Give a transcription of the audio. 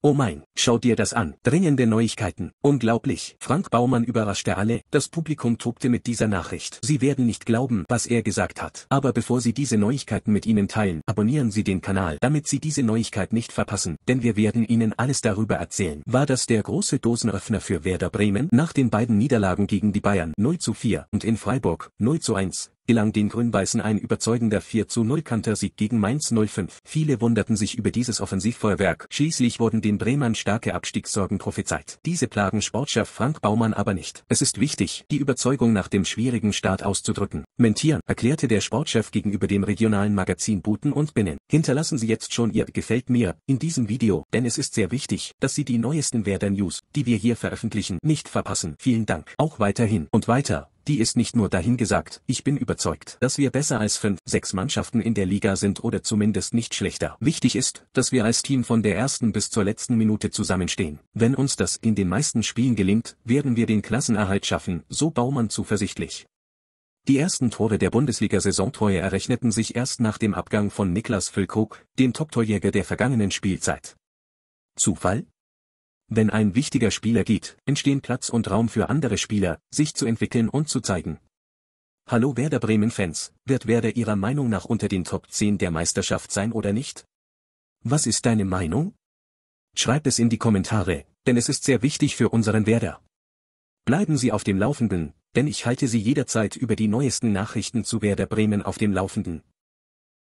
Oh mein, schau dir das an. Dringende Neuigkeiten. Unglaublich. Frank Baumann überraschte alle. Das Publikum tobte mit dieser Nachricht. Sie werden nicht glauben, was er gesagt hat. Aber bevor Sie diese Neuigkeiten mit Ihnen teilen, abonnieren Sie den Kanal, damit Sie diese Neuigkeit nicht verpassen, denn wir werden Ihnen alles darüber erzählen. War das der große Dosenöffner für Werder Bremen? Nach den beiden Niederlagen gegen die Bayern 0 zu 4 und in Freiburg 0 zu 1 gelang den Grün-Weißen ein überzeugender 4 zu 0 Kantersieg gegen Mainz 05. Viele wunderten sich über dieses Offensivfeuerwerk. Schließlich wurden den Bremern starke Abstiegssorgen prophezeit. Diese plagen Sportchef Frank Baumann aber nicht. Es ist wichtig, die Überzeugung nach dem schwierigen Start auszudrücken. Mentieren, erklärte der Sportchef gegenüber dem regionalen Magazin Buten und Binnen. Hinterlassen Sie jetzt schon Ihr Gefällt mir in diesem Video, denn es ist sehr wichtig, dass Sie die neuesten Werder News, die wir hier veröffentlichen, nicht verpassen. Vielen Dank. Auch weiterhin und weiter die ist nicht nur dahingesagt, ich bin überzeugt, dass wir besser als fünf, sechs Mannschaften in der Liga sind oder zumindest nicht schlechter. Wichtig ist, dass wir als Team von der ersten bis zur letzten Minute zusammenstehen. Wenn uns das in den meisten Spielen gelingt, werden wir den Klassenerhalt schaffen, so Baumann zuversichtlich. Die ersten Tore der bundesliga saisontreue errechneten sich erst nach dem Abgang von Niklas Füllkrug, dem Top-Torjäger der vergangenen Spielzeit. Zufall? Wenn ein wichtiger Spieler geht, entstehen Platz und Raum für andere Spieler, sich zu entwickeln und zu zeigen. Hallo Werder Bremen-Fans, wird Werder Ihrer Meinung nach unter den Top 10 der Meisterschaft sein oder nicht? Was ist deine Meinung? Schreib es in die Kommentare, denn es ist sehr wichtig für unseren Werder. Bleiben Sie auf dem Laufenden, denn ich halte Sie jederzeit über die neuesten Nachrichten zu Werder Bremen auf dem Laufenden.